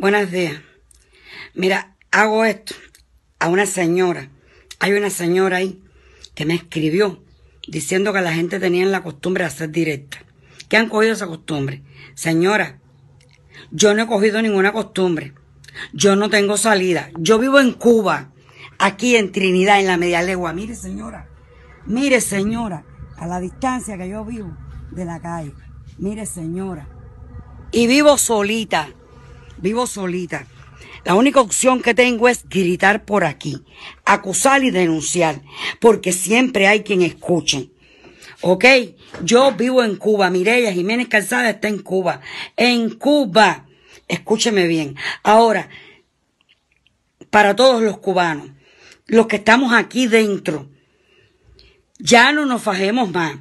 Buenos días. Mira, hago esto a una señora. Hay una señora ahí que me escribió diciendo que la gente tenía la costumbre de hacer directa. ¿qué han cogido esa costumbre? Señora, yo no he cogido ninguna costumbre. Yo no tengo salida. Yo vivo en Cuba, aquí en Trinidad, en la media legua. Mire, señora, mire, señora, a la distancia que yo vivo de la calle. Mire, señora. Y vivo solita vivo solita. La única opción que tengo es gritar por aquí, acusar y denunciar, porque siempre hay quien escuche. ¿Ok? Yo vivo en Cuba. Mireya Jiménez Calzada está en Cuba. En Cuba. Escúcheme bien. Ahora, para todos los cubanos, los que estamos aquí dentro, ya no nos fajemos más.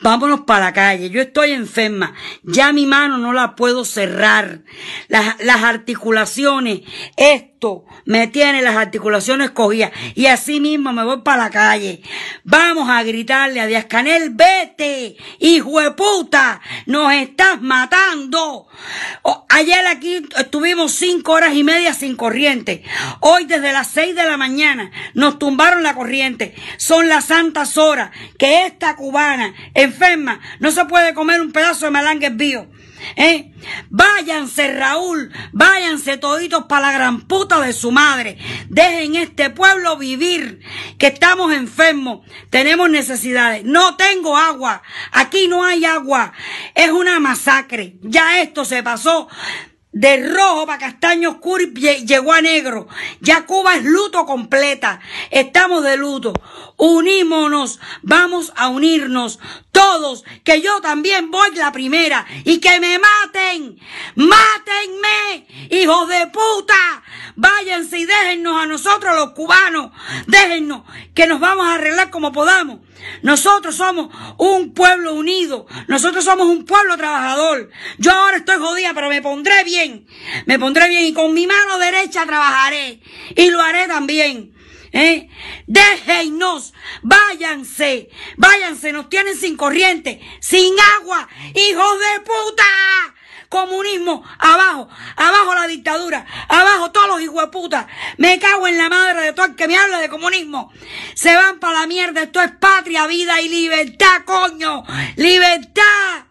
Vámonos para la calle. Yo estoy enferma. Ya mi mano no la puedo cerrar. Las, las articulaciones, me tiene las articulaciones cogidas y así mismo me voy para la calle. Vamos a gritarle a Díaz Canel, vete, hijo de puta, nos estás matando. ayer aquí estuvimos cinco horas y media sin corriente. Hoy desde las seis de la mañana nos tumbaron la corriente. Son las santas horas que esta cubana enferma no se puede comer un pedazo de malangue vivo ¿Eh? Váyanse, Raúl, váyanse toditos para la gran puta de su madre. Dejen este pueblo vivir, que estamos enfermos, tenemos necesidades. No tengo agua, aquí no hay agua. Es una masacre. Ya esto se pasó de rojo para castaño oscuro y llegó a negro. Ya Cuba es luto completa. Estamos de luto. Unímonos. Vamos a unirnos todos. Que yo también voy la primera. Y que me maten. matenme, hijos de puta. Váyanse y déjennos a nosotros los cubanos. Déjennos que nos vamos a arreglar como podamos. Nosotros somos un pueblo unido. Nosotros somos un pueblo trabajador. Yo ahora estoy jodida, pero me pondré bien. Me pondré bien y con mi mano derecha trabajaré. Y lo haré también. ¿Eh? Déjennos, váyanse, váyanse, nos tienen sin corriente, sin agua, hijos de puta. Comunismo, abajo, abajo la dictadura, abajo de puta, me cago en la madre de todo el que me habla de comunismo, se van para la mierda, esto es patria, vida y libertad, coño, libertad.